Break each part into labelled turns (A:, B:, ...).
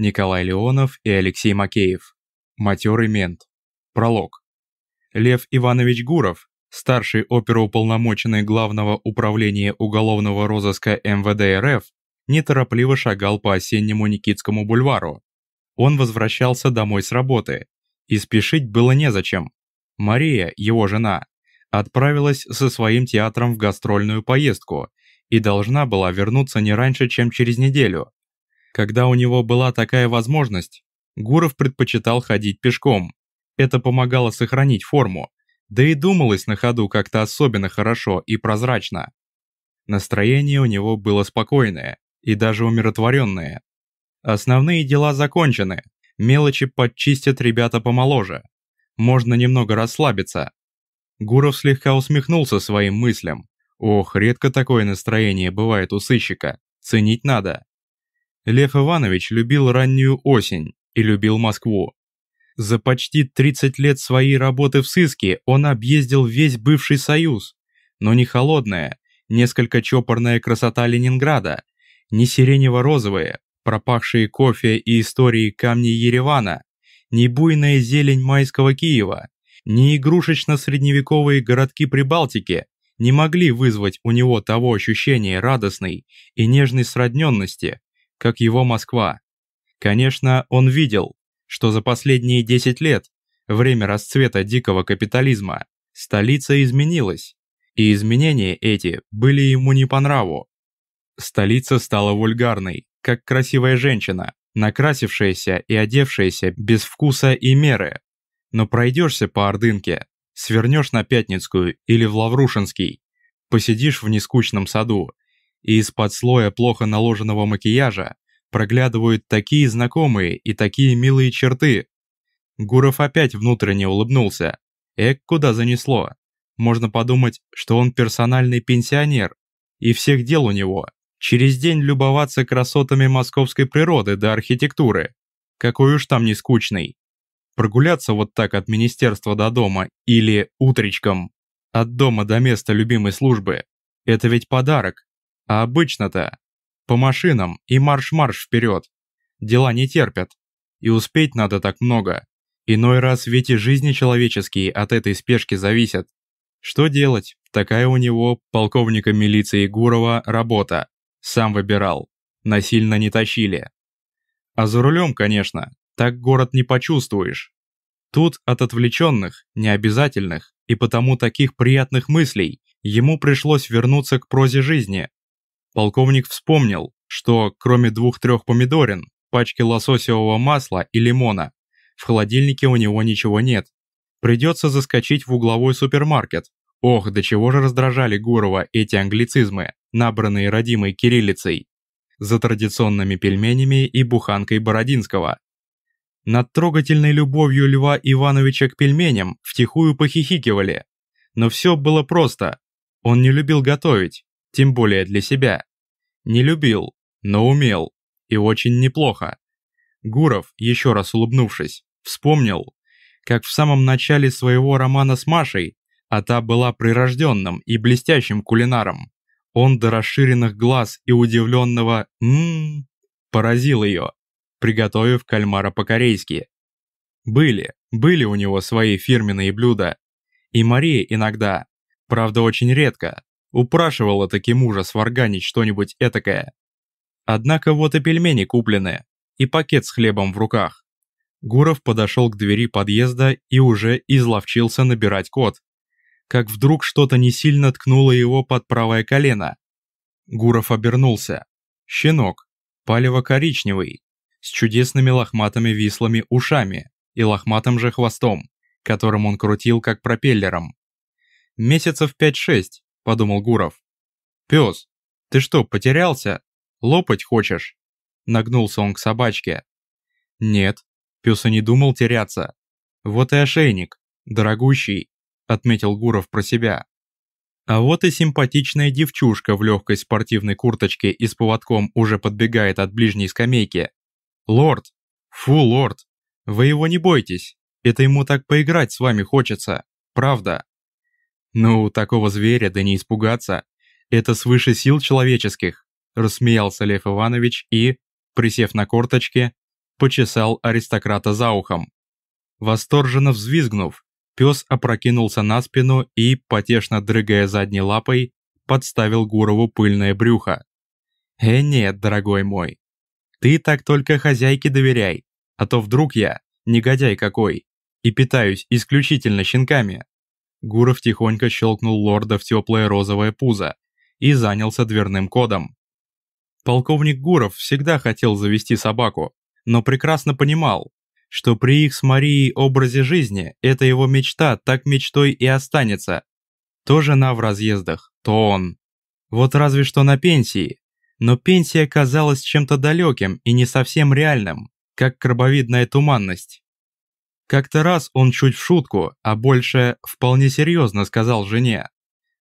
A: Николай Леонов и Алексей Макеев. Матерый мент. Пролог. Лев Иванович Гуров, старший оперуполномоченный Главного управления уголовного розыска МВД РФ, неторопливо шагал по осеннему Никитскому бульвару. Он возвращался домой с работы, и спешить было незачем. Мария, его жена, отправилась со своим театром в гастрольную поездку и должна была вернуться не раньше, чем через неделю. Когда у него была такая возможность, Гуров предпочитал ходить пешком. Это помогало сохранить форму, да и думалось на ходу как-то особенно хорошо и прозрачно. Настроение у него было спокойное и даже умиротворенное. Основные дела закончены, мелочи подчистят ребята помоложе. Можно немного расслабиться. Гуров слегка усмехнулся своим мыслям. Ох, редко такое настроение бывает у сыщика, ценить надо. Лев Иванович любил раннюю осень и любил Москву. За почти 30 лет своей работы в сыске он объездил весь бывший Союз, но не холодная, несколько чопорная красота Ленинграда, не сиренево-розовые, пропахшие кофе и истории камни Еревана, не буйная зелень майского Киева, не игрушечно-средневековые городки Прибалтики не могли вызвать у него того ощущения радостной и нежной сродненности, как его Москва. Конечно, он видел, что за последние 10 лет, время расцвета дикого капитализма, столица изменилась, и изменения эти были ему не по нраву. Столица стала вульгарной, как красивая женщина, накрасившаяся и одевшаяся без вкуса и меры. Но пройдешься по Ордынке, свернешь на Пятницкую или в Лаврушинский, посидишь в нескучном саду и из-под слоя плохо наложенного макияжа проглядывают такие знакомые и такие милые черты. Гуров опять внутренне улыбнулся. Эк, куда занесло. Можно подумать, что он персональный пенсионер, и всех дел у него. Через день любоваться красотами московской природы до архитектуры. Какой уж там не скучный. Прогуляться вот так от министерства до дома или утречком. От дома до места любимой службы. Это ведь подарок, а обычно-то по машинам и марш-марш вперед. Дела не терпят. И успеть надо так много. Иной раз ведь и жизни человеческие от этой спешки зависят. Что делать? Такая у него, полковника милиции Гурова, работа. Сам выбирал. Насильно не тащили. А за рулем, конечно, так город не почувствуешь. Тут от отвлеченных, необязательных и потому таких приятных мыслей ему пришлось вернуться к прозе жизни, Полковник вспомнил, что кроме двух-трех помидорин, пачки лососевого масла и лимона, в холодильнике у него ничего нет. Придется заскочить в угловой супермаркет. Ох, до чего же раздражали Гурова эти англицизмы, набранные родимой кириллицей. За традиционными пельменями и буханкой Бородинского. Над трогательной любовью Льва Ивановича к пельменям втихую похихикивали. Но все было просто. Он не любил готовить, тем более для себя. Не любил, но умел. И очень неплохо. Гуров, еще раз улыбнувшись, вспомнил, как в самом начале своего романа с Машей, а та была прирожденным и блестящим кулинаром, он до расширенных глаз и удивленного «ммм» поразил ее, приготовив кальмара по-корейски. Были, были у него свои фирменные блюда. И Мария иногда, правда очень редко, Упрашивала таки мужа сварганить что-нибудь этакое. Однако вот и пельмени куплены, и пакет с хлебом в руках. Гуров подошел к двери подъезда и уже изловчился набирать код. Как вдруг что-то не сильно ткнуло его под правое колено. Гуров обернулся. Щенок, палево-коричневый, с чудесными лохматыми вислыми ушами и лохматым же хвостом, которым он крутил как пропеллером. Месяцев 5-6, подумал Гуров. Пёс, ты что, потерялся? Лопать хочешь?» Нагнулся он к собачке. «Нет, пес и не думал теряться. Вот и ошейник, дорогущий», отметил Гуров про себя. А вот и симпатичная девчушка в легкой спортивной курточке и с поводком уже подбегает от ближней скамейки. «Лорд! Фу, лорд! Вы его не бойтесь! Это ему так поиграть с вами хочется, правда!» «Ну, такого зверя да не испугаться. Это свыше сил человеческих», – рассмеялся Лев Иванович и, присев на корточки, почесал аристократа за ухом. Восторженно взвизгнув, пес опрокинулся на спину и, потешно дрыгая задней лапой, подставил Гурову пыльное брюхо. «Э, нет, дорогой мой, ты так только хозяйке доверяй, а то вдруг я, негодяй какой, и питаюсь исключительно щенками. Гуров тихонько щелкнул лорда в теплое розовое пузо и занялся дверным кодом. Полковник Гуров всегда хотел завести собаку, но прекрасно понимал, что при их с Марией образе жизни эта его мечта так мечтой и останется. То жена в разъездах, то он. Вот разве что на пенсии. Но пенсия казалась чем-то далеким и не совсем реальным, как крабовидная туманность. Как-то раз он чуть в шутку, а больше вполне серьезно сказал жене.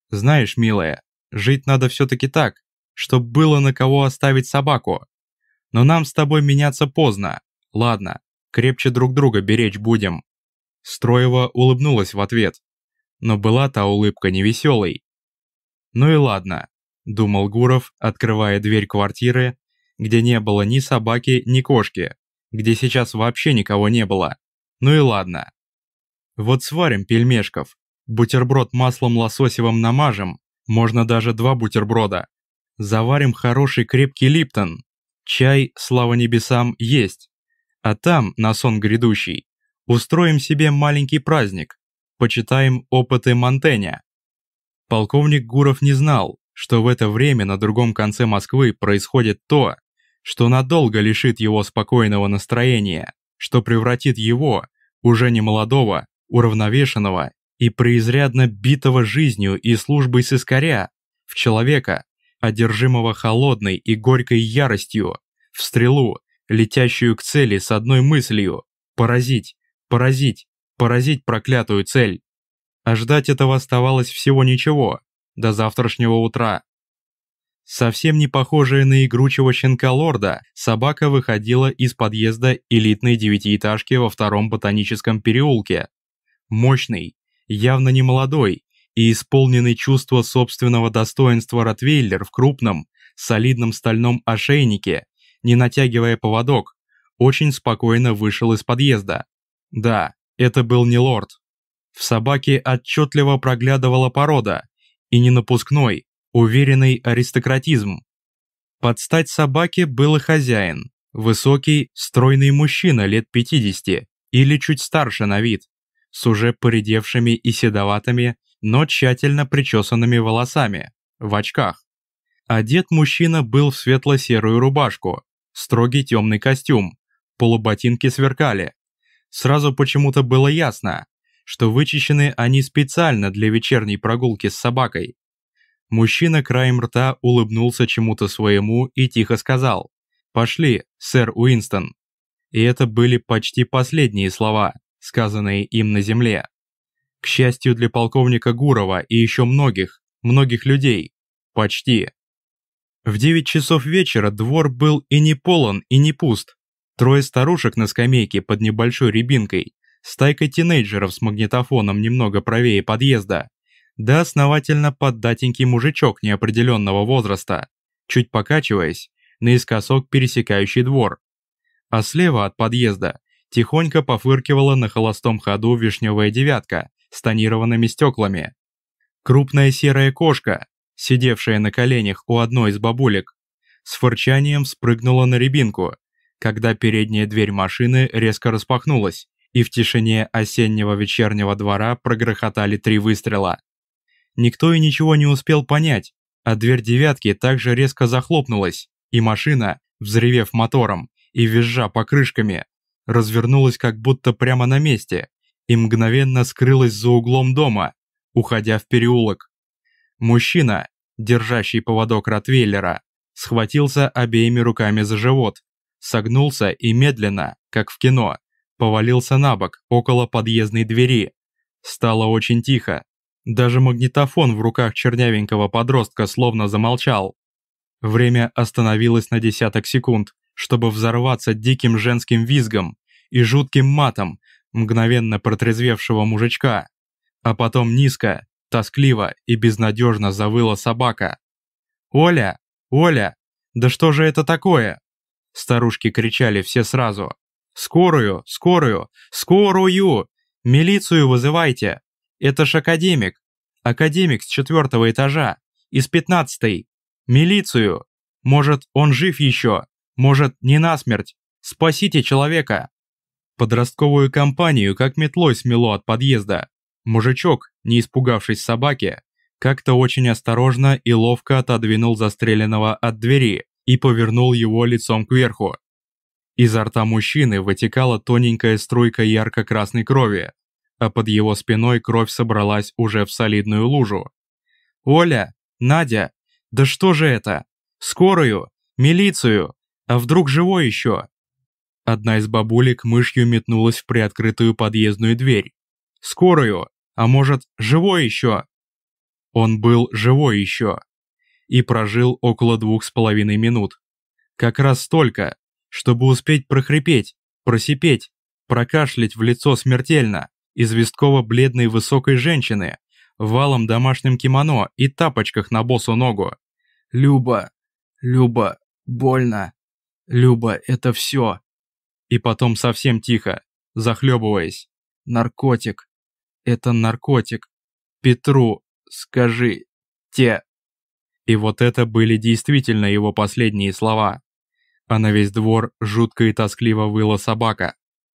A: «Знаешь, милая, жить надо все-таки так, чтобы было на кого оставить собаку. Но нам с тобой меняться поздно. Ладно, крепче друг друга беречь будем». Строева улыбнулась в ответ. Но была та улыбка невеселой. «Ну и ладно», — думал Гуров, открывая дверь квартиры, где не было ни собаки, ни кошки, где сейчас вообще никого не было. Ну и ладно. Вот сварим пельмешков. Бутерброд маслом лососевым намажем. Можно даже два бутерброда. Заварим хороший крепкий липтон. Чай, слава небесам, есть. А там, на сон грядущий, устроим себе маленький праздник. Почитаем опыты Монтэня. Полковник Гуров не знал, что в это время на другом конце Москвы происходит то, что надолго лишит его спокойного настроения что превратит его, уже не молодого, уравновешенного и преизрядно битого жизнью и службой сыскаря, в человека, одержимого холодной и горькой яростью, в стрелу, летящую к цели с одной мыслью – поразить, поразить, поразить проклятую цель. А ждать этого оставалось всего ничего, до завтрашнего утра. Совсем не похожая на игручего щенка-лорда, собака выходила из подъезда элитной девятиэтажки во втором ботаническом переулке. Мощный, явно не молодой и исполненный чувства собственного достоинства Ротвейлер в крупном, солидном стальном ошейнике, не натягивая поводок, очень спокойно вышел из подъезда. Да, это был не лорд. В собаке отчетливо проглядывала порода, и не напускной, уверенный аристократизм. Под стать собаке был и хозяин, высокий, стройный мужчина лет 50 или чуть старше на вид, с уже поредевшими и седоватыми, но тщательно причесанными волосами, в очках. Одет мужчина был в светло-серую рубашку, строгий темный костюм, полуботинки сверкали. Сразу почему-то было ясно, что вычищены они специально для вечерней прогулки с собакой. Мужчина краем рта улыбнулся чему-то своему и тихо сказал «Пошли, сэр Уинстон». И это были почти последние слова, сказанные им на земле. К счастью для полковника Гурова и еще многих, многих людей. Почти. В 9 часов вечера двор был и не полон, и не пуст. Трое старушек на скамейке под небольшой рябинкой, стайка тинейджеров с магнитофоном немного правее подъезда, да основательно поддатенький мужичок неопределенного возраста, чуть покачиваясь, наискосок пересекающий двор. А слева от подъезда тихонько пофыркивала на холостом ходу вишневая девятка с тонированными стеклами. Крупная серая кошка, сидевшая на коленях у одной из бабулек, с фырчанием спрыгнула на рябинку, когда передняя дверь машины резко распахнулась, и в тишине осеннего вечернего двора прогрохотали три выстрела. Никто и ничего не успел понять, а дверь девятки также резко захлопнулась, и машина, взревев мотором и визжа покрышками, развернулась как будто прямо на месте и мгновенно скрылась за углом дома, уходя в переулок. Мужчина, держащий поводок Ротвейлера, схватился обеими руками за живот, согнулся и медленно, как в кино, повалился на бок около подъездной двери. Стало очень тихо, даже магнитофон в руках чернявенького подростка словно замолчал. Время остановилось на десяток секунд, чтобы взорваться диким женским визгом и жутким матом мгновенно протрезвевшего мужичка. А потом низко, тоскливо и безнадежно завыла собака. «Оля! Оля! Да что же это такое?» Старушки кричали все сразу. «Скорую! Скорую! Скорую! Милицию вызывайте!» Это ж академик. Академик с четвертого этажа. Из пятнадцатой. Милицию. Может, он жив еще. Может, не насмерть. Спасите человека. Подростковую компанию как метлой смело от подъезда. Мужичок, не испугавшись собаки, как-то очень осторожно и ловко отодвинул застреленного от двери и повернул его лицом кверху. Изо рта мужчины вытекала тоненькая струйка ярко-красной крови, а под его спиной кровь собралась уже в солидную лужу. «Оля! Надя! Да что же это? Скорую! Милицию! А вдруг живой еще?» Одна из бабулек мышью метнулась в приоткрытую подъездную дверь. «Скорую! А может, живой еще?» Он был живой еще. И прожил около двух с половиной минут. Как раз столько, чтобы успеть прохрипеть, просипеть, прокашлять в лицо смертельно известково-бледной высокой женщины, валом домашнем кимоно и тапочках на босу ногу. «Люба! Люба! Больно! Люба, это все!» И потом совсем тихо, захлебываясь. «Наркотик! Это наркотик! Петру, скажи, те!» И вот это были действительно его последние слова. А на весь двор жутко и тоскливо выла собака,